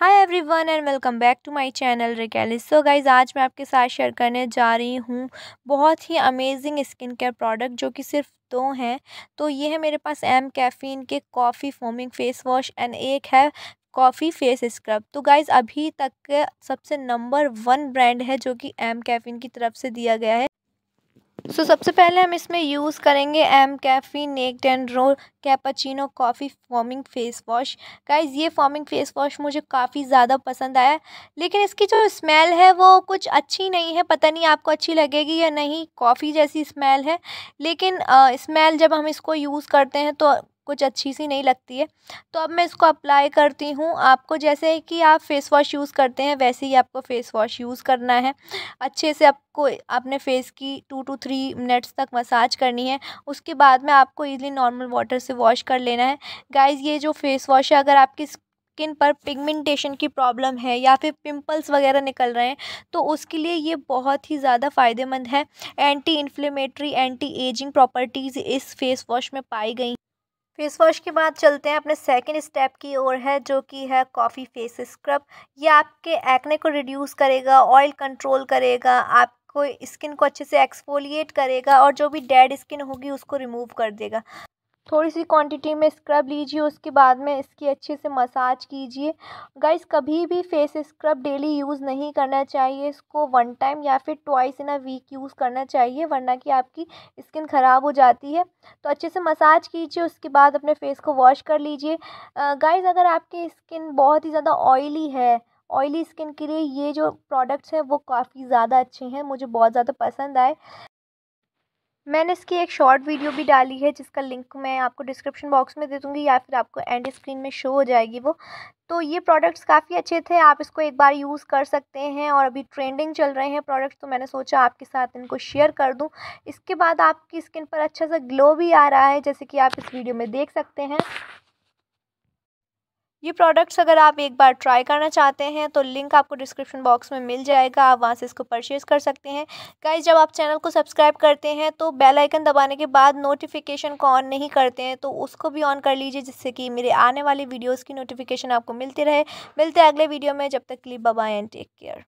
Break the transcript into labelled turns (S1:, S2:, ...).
S1: hi everyone and welcome back to my channel रिकैलिस so guys आज मैं आपके साथ शेयर करने जा रही हूँ बहुत ही अमेजिंग स्किन केयर प्रोडक्ट जो कि सिर्फ दो हैं तो ये है मेरे पास एम कैफ़ीन के coffee foaming face wash and एक है कॉफ़ी फेस स्क्रब तो गाइज़ अभी तक सबसे नंबर वन ब्रांड है जो कि एम कैफिन की तरफ से दिया गया है सो so, सबसे पहले हम इसमें यूज़ करेंगे M caffeine naked raw cappuccino coffee foaming face wash guys ये फॉर्मिंग फेस वॉश मुझे काफ़ी ज़्यादा पसंद आया लेकिन इसकी जो स्मेल है वो कुछ अच्छी नहीं है पता नहीं आपको अच्छी लगेगी या नहीं कॉफ़ी जैसी स्मेल है लेकिन स्मेल जब हम इसको यूज़ करते हैं तो कुछ अच्छी सी नहीं लगती है तो अब मैं इसको अप्लाई करती हूँ आपको जैसे कि आप फेस वॉश यूज़ करते हैं वैसे ही आपको फेस वॉश यूज़ करना है अच्छे से आपको अपने फेस की टू टू थ्री मिनट्स तक मसाज करनी है उसके बाद में आपको ईजिली नॉर्मल वाटर से वॉश कर लेना है गाइज़ ये जो फेस वॉश है अगर आपकी स्किन पर पिगमेंटेशन की प्रॉब्लम है या फिर पिंपल्स वगैरह निकल रहे हैं तो उसके लिए ये बहुत ही ज़्यादा फ़ायदेमंद है anti inflammatory anti ageing properties इस फेस वॉश में पाई गई फेस वॉश के बाद चलते हैं अपने सेकंड स्टेप की ओर है जो कि है कॉफ़ी फेस स्क्रब ये आपके एक्ने को रिड्यूस करेगा ऑयल कंट्रोल करेगा आप आपको स्किन को अच्छे से एक्सफोलिएट करेगा और जो भी डेड स्किन होगी उसको रिमूव कर देगा थोड़ी सी क्वांटिटी में स्क्रब लीजिए उसके बाद में इसकी अच्छे से मसाज कीजिए गाइस कभी भी फेस स्क्रब डेली यूज़ नहीं करना चाहिए इसको वन टाइम या फिर twice in a week use करना चाहिए वरना कि आपकी स्किन ख़राब हो जाती है तो अच्छे से मसाज कीजिए उसके बाद अपने फेस को वॉश कर लीजिए गाइज़ अगर आपकी स्किन बहुत ही ज़्यादा ऑयली है ऑयली स्किन के लिए ये जो प्रोडक्ट्स हैं वो काफ़ी ज़्यादा अच्छे हैं मुझे बहुत ज़्यादा पसंद आए मैंने इसकी एक शॉर्ट वीडियो भी डाली है जिसका लिंक मैं आपको डिस्क्रिप्शन बॉक्स में दे दूँगी या फिर आपको एंड स्क्रीन में शो हो जाएगी वो तो ये प्रोडक्ट्स काफ़ी अच्छे थे आप इसको एक बार यूज़ कर सकते हैं और अभी ट्रेंडिंग चल रहे हैं प्रोडक्ट्स तो मैंने सोचा आपके साथ इनको शेयर कर दूँ इसके बाद आपकी स्किन पर अच्छा सा ग्लो भी आ रहा है जैसे कि आप इस वीडियो में देख सकते हैं ये प्रोडक्ट्स अगर आप एक बार ट्राई करना चाहते हैं तो लिंक आपको डिस्क्रिप्शन बॉक्स में मिल जाएगा आप वहाँ से इसको परचेज़ कर सकते हैं गाइज जब आप चैनल को सब्सक्राइब करते हैं तो बेल आइकन दबाने के बाद नोटिफिकेशन को ऑन नहीं करते हैं तो उसको भी ऑन कर लीजिए जिससे कि मेरे आने वाले वीडियोज़ की नोटिफिकेशन आपको मिलती रहे मिलते अगले वीडियो में जब तक क्लिप लिए बाय एंड टेक केयर